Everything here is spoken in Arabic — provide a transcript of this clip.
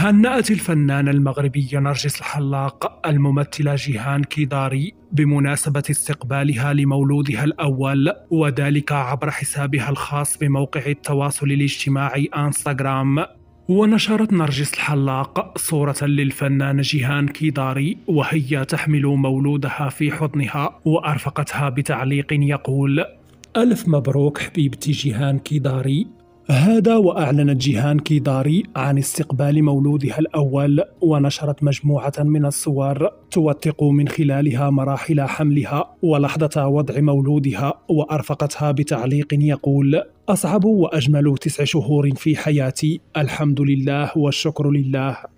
هنأت الفنانة المغربية نرجس الحلاق الممثلة جيهان كيداري بمناسبة استقبالها لمولودها الأول وذلك عبر حسابها الخاص بموقع التواصل الاجتماعي انستغرام ونشرت نرجس الحلاق صورة للفنانة جيهان كيداري وهي تحمل مولودها في حضنها وأرفقتها بتعليق يقول ألف مبروك حبيبتي جيهان كيداري هذا وأعلنت جيهان كيداري عن استقبال مولودها الأول ونشرت مجموعة من الصور توثق من خلالها مراحل حملها ولحظة وضع مولودها وأرفقتها بتعليق يقول أصعب وأجمل تسع شهور في حياتي الحمد لله والشكر لله